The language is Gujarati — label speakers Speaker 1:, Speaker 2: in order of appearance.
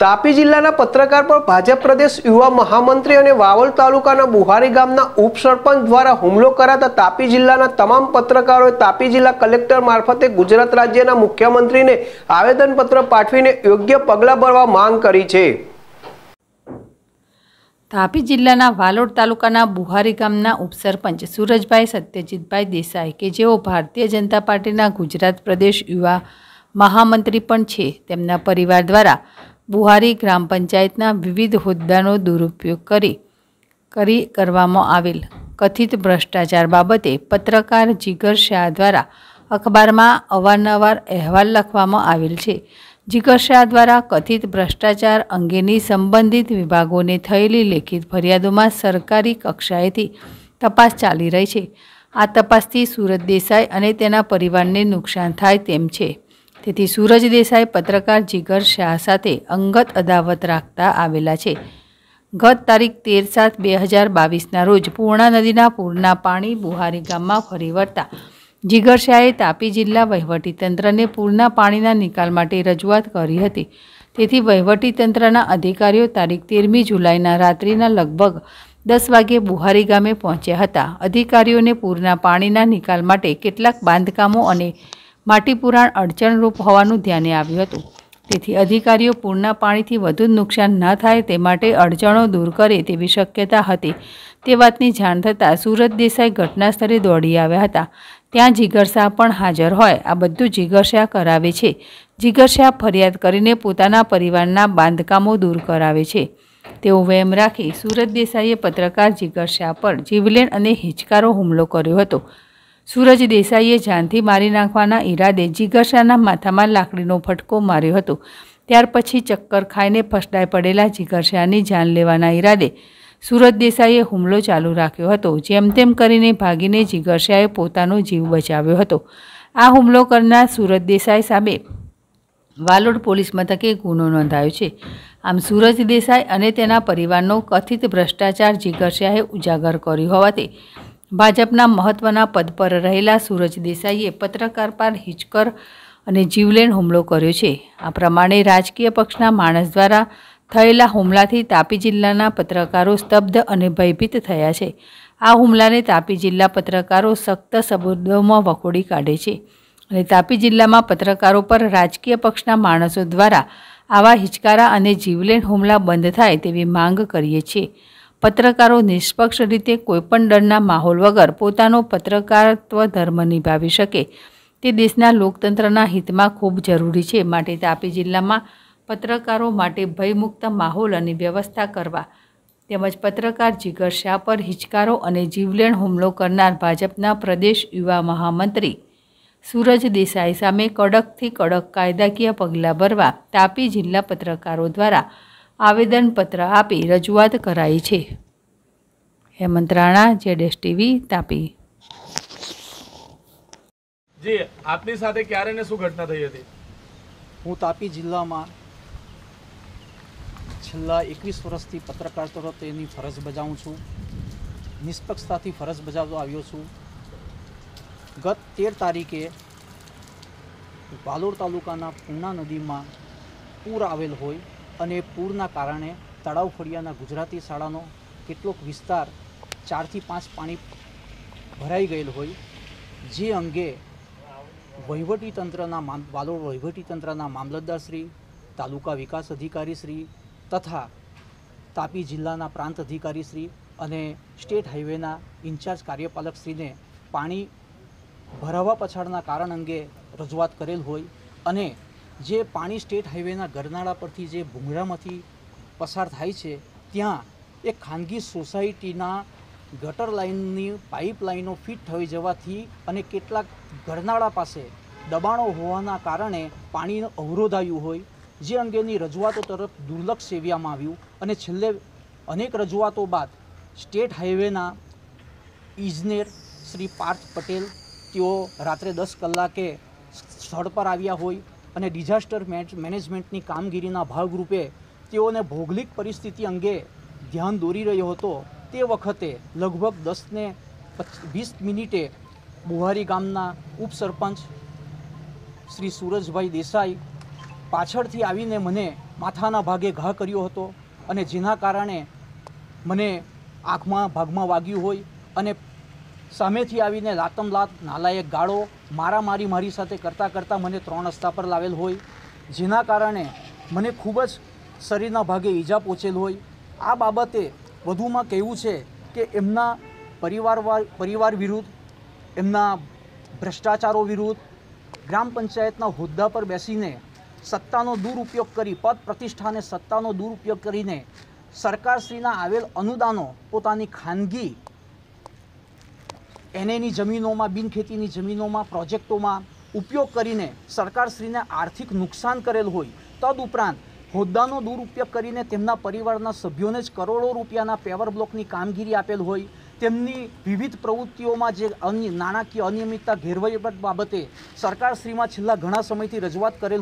Speaker 1: તાપી જિલ્લાના પત્રકાર પર ભાજપ પ્રદેશ યુવા મહામંત્રી અને વાવલ તાલુકાના બુહારી ગામના ઉપસરપંચ દ્વારા હુમલો કરાતા તાપી જિલ્લાના તમામ પત્રકારોએ તાપી જિલ્લા કલેક્ટર મારફતે ગુજરાત રાજ્યના મુખ્યમંત્રીને આવેદનપત્ર પાઠવીને યોગ્ય પગલાં ભરવા માંગ કરી છે
Speaker 2: તાપી જિલ્લાના વાલોડ તાલુકાના બુહારી ગામના ઉપસરપંચ સુરજભાઈ સત્યજીતભાઈ દેસાઈ કે જેઓ ભારતીય જનતા પાર્ટીના ગુજરાત પ્રદેશ યુવા મહામંત્રી પણ છે તેમના પરિવાર દ્વારા બુહારી ગ્રામ પંચાયતના વિવિધ હોદ્દાનો દુરુપયોગ કરી કરી કરવામાં આવેલ કથિત ભ્રષ્ટાચાર બાબતે પત્રકાર જીગર શાહ દ્વારા અખબારમાં અવારનવાર અહેવાલ લખવામાં આવેલ છે જીગર શાહ દ્વારા કથિત ભ્રષ્ટાચાર અંગેની સંબંધિત વિભાગોને થયેલી લેખિત ફરિયાદોમાં સરકારી કક્ષાએથી તપાસ ચાલી રહી છે આ તપાસથી સુરત દેસાઈ અને તેના પરિવારને નુકસાન થાય તેમ છે તેથી સૂરજ દેસાઈ પત્રકાર જીગર શાહ સાથે અંગત અદાવત રાખતા આવેલા છે ગત તારીખ તેર સાત બે હજાર બાવીસના રોજ પૂર્ણા નદીના પૂરના પાણી બુહારી ગામમાં ફરી વળતા જીગર શાહે તાપી જિલ્લા વહીવટીતંત્રને પૂરના પાણીના નિકાલ માટે રજૂઆત કરી હતી તેથી વહીવટીતંત્રના અધિકારીઓ તારીખ તેરમી જુલાઈના રાત્રિના લગભગ દસ વાગ્યે બુહારી ગામે પહોંચ્યા હતા અધિકારીઓને પૂરના પાણીના નિકાલ માટે કેટલાક બાંધકામો અને માટીપુરાણ અડચણરૂપ હોવાનું ધ્યાને આવ્યું હતું તેથી અધિકારીઓ પૂરના પાણીથી વધુ નુકસાન ન થાય તે માટે અડચણો દૂર કરે તેવી શક્યતા હતી તે વાતની જાણ થતાં સુરત દેસાઈ ઘટના સ્થળે દોડી આવ્યા હતા ત્યાં જીગરશાહ પણ હાજર હોય આ બધું જીગરશાહ કરાવે છે જીગરશાહ ફરિયાદ કરીને પોતાના પરિવારના બાંધકામો દૂર કરાવે છે તેઓ વહેમ રાખી સુરત દેસાઈએ પત્રકાર જીગરશાહ પર જીવલેણ અને હિચકારો હુમલો કર્યો હતો સુરજ દેસાઈએ જાનથી મારી નાખવાના ઈરાદે જીગરશાના માથામાં લાકડીનો ફટકો માર્યો હતો ત્યાર પછી ચક્કર ખાઈને ફસડાઈ પડેલા જીગરશાની જાન લેવાના ઈરાદે સુરત દેસાઈએ હુમલો ચાલુ રાખ્યો હતો જેમ તેમ કરીને ભાગીને જીગરશાએ પોતાનો જીવ બચાવ્યો હતો આ હુમલો કરનાર સુરત દેસાઈ સામે વાલોડ પોલીસ મથકે ગુનો નોંધાયો છે આમ સુરજ દેસાઈ અને તેના પરિવારનો કથિત ભ્રષ્ટાચાર જીગરશાહે ઉજાગર કર્યો હોવાથી ભાજપના મહત્વના પદ પર રહેલા સુરજ દેસાઈએ પત્રકાર પર હિચકર અને જીવલેણ હુમલો કર્યો છે આ પ્રમાણે રાજકીય પક્ષના માણસ દ્વારા થયેલા હુમલાથી તાપી જિલ્લાના પત્રકારો સ્તબ્ધ અને ભયભીત થયા છે આ હુમલાને તાપી જિલ્લા પત્રકારો સખ્ત શબ્દોમાં વખોડી કાઢે છે અને તાપી જિલ્લામાં પત્રકારો પર રાજકીય પક્ષના માણસો દ્વારા આવા હિચકારા અને જીવલેણ હુમલા બંધ થાય તેવી માંગ કરીએ છીએ પત્રકારો નિષ્પક્ષ રીતે કોઈપણ ડરના માહોલ વગર પોતાનો પત્રકારત્વ ધર્મ નિભાવી શકે તે દેશના લોકતંત્રના હિતમાં ખૂબ જરૂરી છે માટે તાપી જિલ્લામાં પત્રકારો માટે ભયમુક્ત માહોલ અને વ્યવસ્થા કરવા તેમજ પત્રકાર જીગર શાહ પર હિચકારો અને જીવલેણ હુમલો કરનાર ભાજપના પ્રદેશ યુવા મહામંત્રી સૂરજ દેસાઈ સામે કડકથી કડક કાયદાકીય પગલાં ભરવા તાપી જિલ્લા પત્રકારો દ્વારા આવેદનપત્ર આપી રજૂઆત કરાઈ છે હેમંત રાણા જેડેશ ટીવી તાપી
Speaker 1: જી આપની સાથે ક્યારે ને શું ઘટના થઈ હતી હું તાપી જિલ્લામાં છેલ્લા એકવીસ વર્ષથી પત્રકાર તરીકેની ફરજ બજાવું છું નિષ્પક્ષતાથી ફરજ બજાવતો આવ્યો છું ગત તેર તારીખે વાલોડ તાલુકાના પૂર્ણા નદીમાં પૂર આવેલ હોય અને પૂરના કારણે તળાવ ફળિયાના ગુજરાતી શાળાનો કેટલોક વિસ્તાર ચારથી પાંચ પાણી ભરાઈ ગયેલ હોય જે અંગે વહીવટીતંત્રના મામ વાલોડ વહીવટીતંત્રના શ્રી તાલુકા વિકાસ અધિકારી શ્રી તથા તાપી જિલ્લાના પ્રાંત અધિકારી શ્રી અને સ્ટેટ હાઈવેના ઇન્ચાર્જ કાર્યપાલકશ્રીને પાણી ભરાવા પછાડના કારણ અંગે રજૂઆત કરેલ હોય અને જે પાણી સ્ટેટ હાઈવેના ગરનાળા પરથી જે ભૂંગળામાંથી પસાર થાય છે ત્યાં એક ખાનગી સોસાયટીના ગટર લાઇનની પાઇપલાઇનો ફિટ થઈ જવાથી અને કેટલાક ગરનાળા પાસે દબાણો હોવાના કારણે પાણીનો અવરોધ આવ્યું હોય જે અંગેની રજૂઆતો તરફ દુર્લક્ષ સેવ્યામાં આવ્યું અને છેલ્લે અનેક રજૂઆતો બાદ સ્ટેટ હાઈવેના ઇજનેર શ્રી પાર્થ પટેલ તેઓ રાત્રે દસ કલાકે સ્થળ પર આવ્યા હોય અને ડિઝાસ્ટર મેનેજમેન્ટની કામગીરીના ભાગરૂપે તેઓને ભૌગોલિક પરિસ્થિતિ અંગે ધ્યાન દોરી રહ્યો હતો તે વખતે લગભગ દસને વીસ મિનિટે બુહારી ગામના ઉપસરપંચ શ્રી સુરજભાઈ દેસાઈ પાછળથી આવીને મને માથાના ભાગે ઘા કર્યો હતો અને જેના કારણે મને આંખમાં ભાગમાં વાગ્યું હોય અને સામેથી આવીને લાતમ લાત નાલાયક ગાળો મારામારી મારી સાથે કરતાં કરતાં મને ત્રણ રસ્તા પર લાવેલ હોય જેના કારણે મને ખૂબ જ શરીરના ભાગે ઈજા પહોંચેલ હોય આ બાબતે વધુમાં કહેવું છે કે એમના પરિવાર પરિવાર વિરુદ્ધ એમના ભ્રષ્ટાચારો વિરુદ્ધ ગ્રામ પંચાયતના હોદ્દા પર બેસીને સત્તાનો દુરુપયોગ કરી પદ પ્રતિષ્ઠાને સત્તાનો દુરુપયોગ કરીને સરકારશ્રીના આવેલ અનુદાનો પોતાની ખાનગી એનેની જમીનોમાં બિનખેતીની જમીનોમાં પ્રોજેક્ટોમાં ઉપયોગ કરીને સરકારશ્રીને આર્થિક નુકસાન કરેલ હોય તદ ઉપરાંત હોદ્દાનો દુરુપયોગ કરીને તેમના પરિવારના સભ્યોને જ કરોડો રૂપિયાના પેવર બ્લોકની કામગીરી આપેલ હોય તેમની વિવિધ પ્રવૃત્તિઓમાં જે અનિ નાણાકીય અનિયમિતતા ઘેરવહીવટ બાબતે સરકારશ્રીમાં છેલ્લા ઘણા સમયથી રજૂઆત કરેલ